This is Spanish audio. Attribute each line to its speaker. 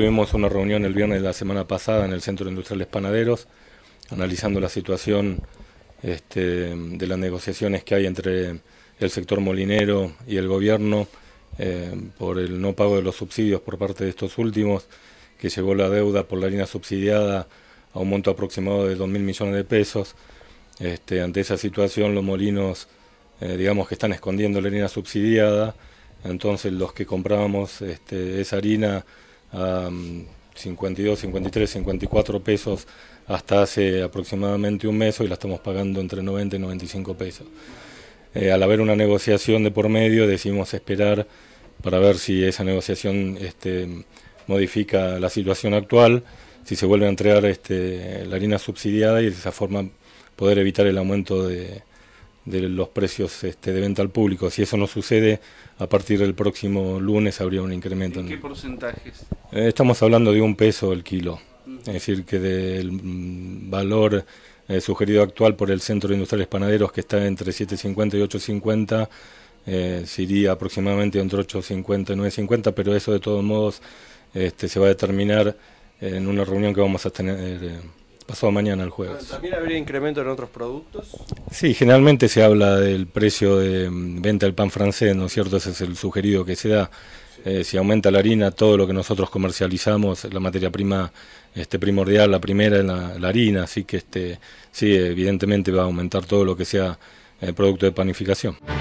Speaker 1: tuvimos una reunión el viernes de la semana pasada en el Centro de Espanaderos, analizando la situación este, de las negociaciones que hay entre el sector molinero y el gobierno eh, por el no pago de los subsidios por parte de estos últimos, que llevó la deuda por la harina subsidiada a un monto aproximado de 2.000 millones de pesos. Este, ante esa situación, los molinos, eh, digamos que están escondiendo la harina subsidiada, entonces los que comprábamos este, esa harina a 52, 53, 54 pesos hasta hace aproximadamente un mes y la estamos pagando entre 90 y 95 pesos. Eh, al haber una negociación de por medio decidimos esperar para ver si esa negociación este, modifica la situación actual, si se vuelve a entregar este, la harina subsidiada y de esa forma poder evitar el aumento de, de los precios este, de venta al público. Si eso no sucede, a partir del próximo lunes habría un incremento. ¿En qué porcentajes? Eh, estamos hablando de un peso el kilo. Es decir, que del mm, valor eh, sugerido actual por el Centro de Industriales Panaderos, que está entre 7,50 y 8,50, eh, se aproximadamente entre 8,50 y 9,50, pero eso de todos modos este, se va a determinar en una reunión que vamos a tener eh, pasado mañana el jueves. Ah, ¿También habría incremento en otros productos? Sí, generalmente se habla del precio de mm, venta del pan francés, ¿no es cierto? Ese es el sugerido que se da. Eh, si aumenta la harina, todo lo que nosotros comercializamos, la materia prima este, primordial, la primera es la, harina, así que este, sí, evidentemente va a aumentar todo lo que sea eh, producto de panificación.